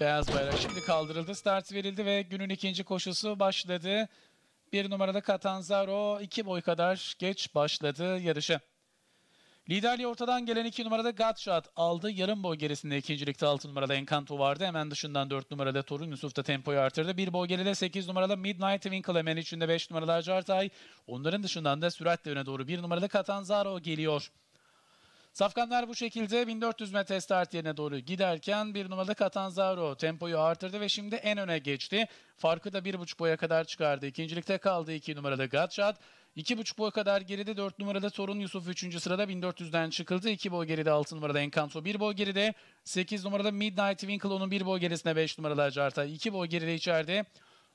Beyaz bayrak şimdi kaldırıldı. Start verildi ve günün ikinci koşusu başladı. Bir numarada Katanzaro iki boy kadar geç başladı yarışa. Liderliği ortadan gelen iki numarada Godshot aldı. Yarım boy gerisinde ikincilikte altı numarada Encanto vardı. Hemen dışından dört numarada Torun Yusuf da tempoyu artırdı. Bir boy geride sekiz numarada Midnight Winkle hemen içinde beş numarada Cartay. Onların dışından da süratle öne doğru bir numarada Catanzaro geliyor. Safkanlar bu şekilde 1400 metre start yerine doğru giderken bir numaralı Katanzaro tempoyu artırdı ve şimdi en öne geçti. Farkı da 1,5 boya kadar çıkardı. İkincilikte kaldı 2 iki numaralı Gatshot. 2,5 boya kadar geride 4 numaralı Sorun Yusuf 3. sırada 1400'den çıkıldı. 2 boy geride 6 numaralı Encanto 1 boy geride. 8 numaralı Midnight Winkle onun 1 boy gerisine 5 numaralı Acarta 2 boy geride içeride.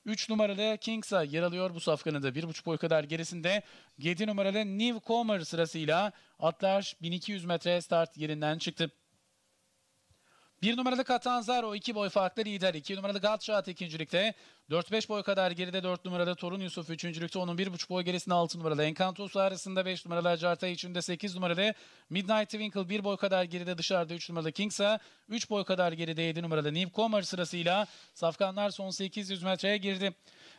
3 numaralı Kingsa yer alıyor bu safkanın da 1,5 boy kadar gerisinde. 7 numaralı Newcomer sırasıyla atlar 1200 metre start yerinden çıktı. 1 numaralı Katanzaro 2 boy farklı lider. 2 numaralı Galatasaray ikincilikte. 4-5 boy kadar geride 4 numaralı Torun Yusuf üçüncülükte. Onun 1,5 boy gerisinde 6 numaralı Encantosu arasında 5 numaralı Acarta içinde 8 numaralı Midnight Twinkle 1 boy kadar geride dışarıda 3 numaralı Kingsa 3 boy kadar geride 7 numaralı Nip Comer sırasıyla safkanlar son 800 metreye girdi.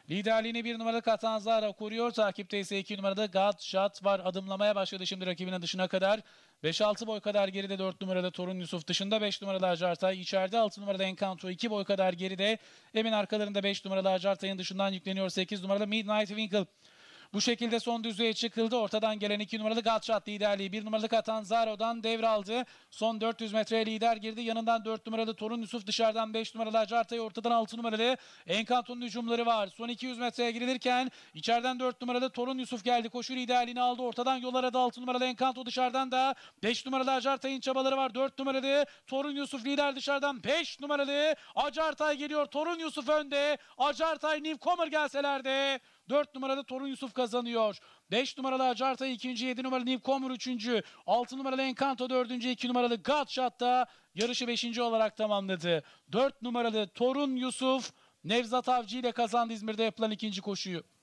Liderliğini 1 numaralı Katanzaro koruyor. Takipte ise 2 numaralı God Shot var. Adımlamaya başladı şimdi rakibine dışına kadar. 5-6 boy kadar geride 4 numarada Torun Yusuf dışında 5 numarada Hacı Artay. içeride 6 numarada Encanto 2 boy kadar geride. Emin arkalarında 5 numarada Hacı Artay'ın dışından yükleniyor 8 numarada Midnight Winkle. Bu şekilde son düzlüğe çıkıldı. Ortadan gelen 2 numaralı Galtşat liderliği 1 numaralı Katanzaro'dan devraldı. Son 400 metreye lider girdi. Yanından 4 numaralı Torun Yusuf dışarıdan 5 numaralı Acartay ortadan 6 numaralı Enkanto'nun hücumları var. Son 200 metreye girilirken içeriden 4 numaralı Torun Yusuf geldi. Koşu liderliğini aldı. Ortadan yol aradı 6 numaralı Enkanto dışarıdan da 5 numaralı Acartay'ın çabaları var. 4 numaralı Torun Yusuf lider dışarıdan 5 numaralı Acartay geliyor. Torun Yusuf önde. Acartay Nivkomer gelseler de 4 numarada Torun Yusuf kazanıyor. 5 numaralı Acarta 2. 7 numaralı Nivkomur 3. 6 numaralı Encanto 4. 2 numaralı Gatshot da yarışı 5. olarak tamamladı. 4 numaralı Torun Yusuf Nevzat Avcı ile kazandı İzmir'de yapılan ikinci koşuyu.